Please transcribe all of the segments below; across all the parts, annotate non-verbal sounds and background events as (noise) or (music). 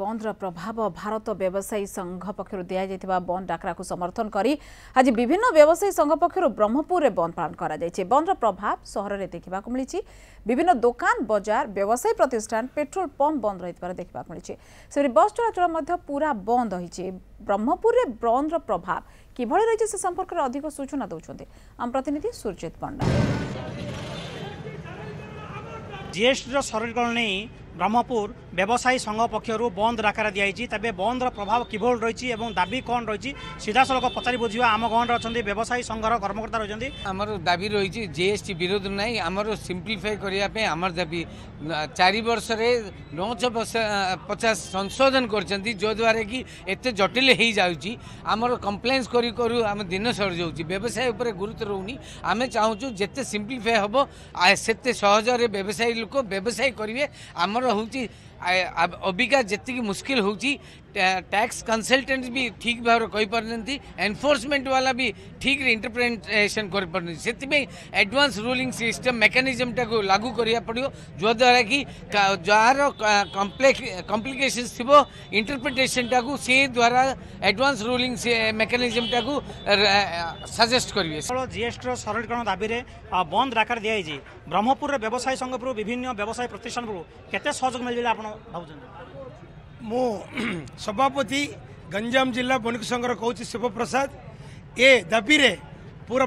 ବନ୍ଦର ପ୍ରଭାବ ଭାରତ ବ୍ୟବସାୟୀ ସଂଘ ପକ୍ଷରୁ ଦିଆଯାଇଥିବା ବନ୍ଦ ଡାକରାକୁ ସମର୍ଥନ କରି ଆଜି ବିଭିନ୍ନ ବ୍ୟବସାୟୀ ସଂଘ ପକ୍ଷରୁ ବ୍ରହ୍ମପୁରରେ ବନ୍ଦ ପାଳନ କରାଯାଇଛି ବନ୍ଦର ପ୍ରଭାବ ସହରରେ ଦେଖିବାକୁ ମିଳିଛି ବିଭିନ୍ନ ଦୋକାନ ବଜାର ବ୍ୟବସାୟୀ ପ୍ରତିଷ୍ଠାନ ପେଟ୍ରୋଲ ପମ୍ପ ବନ୍ଦ ରହିଥିବାର ଦେଖିବାକୁ ମିଳିଛି ସେପରି ବସ୍ ଚଳାଚଳ ମଧ୍ୟ ପୁରା ବନ୍ଦ ରହିଛି ବ୍ରହ୍ମପୁରରେ ବନ୍ଦର ପ୍ରଭାବ କିଭଳି ରହିଛି ସେ ସମ୍ପର୍କରେ ଅଧିକ ସୂଚନା ଦେଉଛନ୍ତି ଆମ ପ୍ରତିନିଧି ସୁରଜିତ ପଣ୍ଡା ଜିଏସ୍ଟିର ସରଳୀକରଣ ନେଇ ব্রহ্মপুর ব্যবসায়ী সংঘ পক্ষর বন্ধ ডাকরা দিয়েছি তবে বন্ধর প্রভাব কিভাবে রয়েছে এবং দাবি কম রয়েছে সিধাসলখ পচারি বুঝবা আমার গণরে অনেক ব্যবসায়ী সংঘর কর্মকর্তা রয়েছেন আমার দাবি রয়েছে জিএসটি বিরোধ নাই আমার সিম্পলিফাই করা আমার দাবি চারি বর্ষে নশ পচাশ সংশোধন করছেন যদ্বারা কি এত জটিল হয়ে যাচ্ছি আমার কমপ্লেন্স করি করু আমি দিন সর যাচ্ছি ব্যবসায় উপরে গুরুত্ব রহুনি আমি চাহু যেতে সিম্পলিফাই হব সেতে সহজরে ব্যবসায়ী লোক ব্যবসায়ী করবে আমার ହେଉଛି ଅବିକା ଯେତିକି ମୁସ୍କିଲ ହେଉଛି ଟ୍ୟାକ୍ସ କନସଲଟାଣ୍ଟ ବି ଠିକ୍ ଭାବରେ କହିପାରୁନାହାନ୍ତି ଏନଫୋର୍ସମେଣ୍ଟ ବାଲା ବି ଠିକ୍ରେ ଇଣ୍ଟରପ୍ରିଟେସନ୍ କରିପାରୁନାହାନ୍ତି ସେଥିପାଇଁ ଆଡ଼ଭାନ୍ସ ରୁଲିଂ ସିଷ୍ଟମ୍ ମେକାନିଜମଟାକୁ ଲାଗୁ କରିବାକୁ ପଡ଼ିବ ଯଦ୍ୱାରା କି ଯାହାର କମ୍ପ୍ଲିକେସନ୍ସ ଥିବ ଇଣ୍ଟରପ୍ରିଟେସନ୍ଟାକୁ ସେ ଦ୍ୱାରା ଆଡ଼ଭାନ୍ସ ରୁଲିଂ ମେକାନିଜମଟାକୁ ସଜେଷ୍ଟ କରିବେ ଜିଏସ୍ଟିର ସରଳୀକରଣ ଦାବିରେ ବନ୍ଦ ଡାକରା ଦିଆଯାଇଛି ବ୍ରହ୍ମପୁରର ବ୍ୟବସାୟୀ ସଂଘ ପୂର୍ବରୁ ବିଭିନ୍ନ ବ୍ୟବସାୟ ପ୍ରତିଷ୍ଠାନ ପୂର୍ବରୁ କେତେ (clears throat) सहयोग मु सभापति गंजाम जिल्ला बणिक संघर र श प्रसाद ए रे पूरा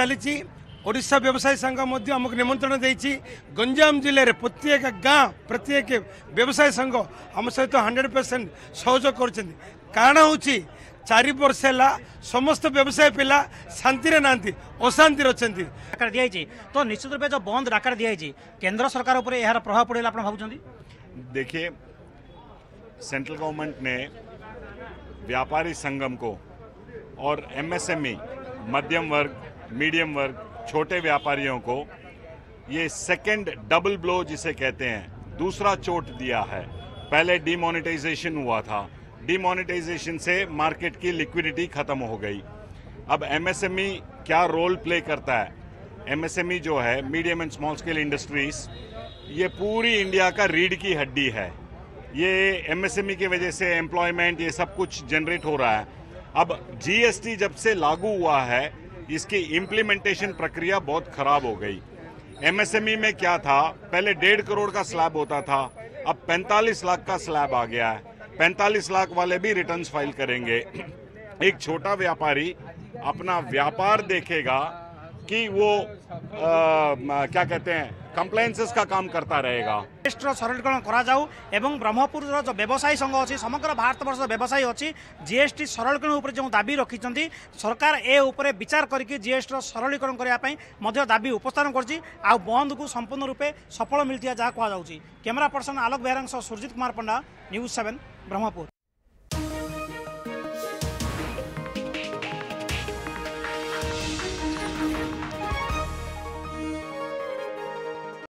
चली चाहिँ ओडा व्यवसाय संघ मध्य निमन्त्रण गंजाम गञ्चाम जिल्लेरे प्रत्येक गाँ प्रत्येक व्यवसाय संघ आम सहित 100% सहयोग करछन कारण चार वर्ष है समस्त व्यवसाय पिला शांति ना अशांति अच्छा दी तो निश्चित रूप जो बंद डाकर दी केन्द्र सरकार उपर यार प्रभाव पड़े आप भाई देखिए सेंट्रल गवर्नमेंट ने व्यापारी संगम को और एमएसएमई e, मध्यम वर्ग मीडियम वर्ग छोटे व्यापारियों को ये सेकेंड डबल ब्लो जिसे कहते हैं दूसरा चोट दिया है पहले डिमोनिटाइजेशन हुआ था डिमोनेटाइजेशन से मार्केट की लिक्विडिटी ख़त्म हो गई अब एमएसएमई e क्या रोल प्ले करता है एमएसएमई e जो है medium and small scale industries ये पूरी इंडिया का रीढ़ की हड्डी है ये एमएसएमई e की वजह से एम्प्लॉयमेंट ये सब कुछ जनरेट हो रहा है अब जीएसटी जब से लागू हुआ है इसकी इम्प्लीमेंटेशन प्रक्रिया बहुत खराब हो गई एमएसएमई में क्या था पहले डेढ़ करोड़ का स्लैब होता था अब 45 लाख का स्लैब आ गया है पैंतालीस लाख वाले भी रिटर्न्स फाइल करेंगे एक छोटा व्यापारी अपना व्यापार देखेगा कि वो आ, क्या कहते हैं कंप्लेन्सेस का काम करता रहेगा टेस्ट सरलीकरण करा एवं ब्रह्मपुर जो व्यवसायी संघ अच्छी समग्र भारत वर्ष व्यवसायी अच्छी जीएसटी सरलीकरण जो दाबी रखिंट सरकार ए उपरे विचार करके जीएसटी सरलीकरण करने दाबी उपस्थान कर बंद को संपूर्ण रूपे सफल मिलता जहाँ कहु camera person Alok Behera Suryajit Kumar Panda news seven Brahmapur